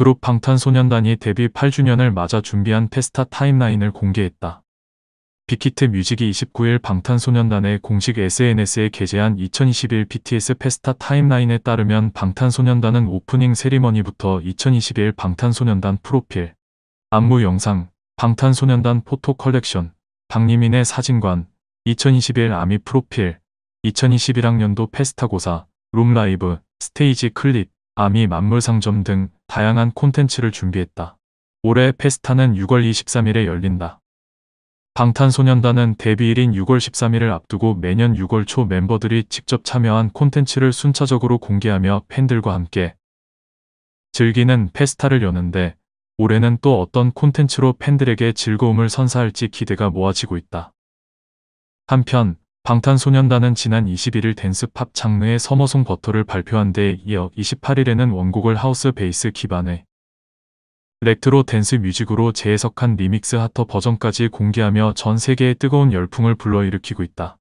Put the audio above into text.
그룹 방탄소년단이 데뷔 8주년을 맞아 준비한 페스타 타임라인을 공개했다. 빅히트 뮤직이 29일 방탄소년단의 공식 SNS에 게재한 2021 BTS 페스타 타임라인에 따르면 방탄소년단은 오프닝 세리머니부터 2021 방탄소년단 프로필, 안무 영상, 방탄소년단 포토 컬렉션, 박리민의 사진관, 2021 아미 프로필, 2021학년도 페스타 고사, 룸라이브, 스테이지 클립, 아미 만물상점 등 다양한 콘텐츠를 준비했다. 올해 페스타는 6월 23일에 열린다. 방탄소년단은 데뷔일인 6월 13일을 앞두고 매년 6월 초 멤버들이 직접 참여한 콘텐츠를 순차적으로 공개하며 팬들과 함께 즐기는 페스타를 여는데 올해는 또 어떤 콘텐츠로 팬들에게 즐거움을 선사할지 기대가 모아지고 있다. 한편 방탄소년단은 지난 21일 댄스팝 장르의 서머송 버터를 발표한 데 이어 28일에는 원곡을 하우스 베이스 기반의 렉트로 댄스 뮤직으로 재해석한 리믹스 하터 버전까지 공개하며 전 세계의 뜨거운 열풍을 불러일으키고 있다.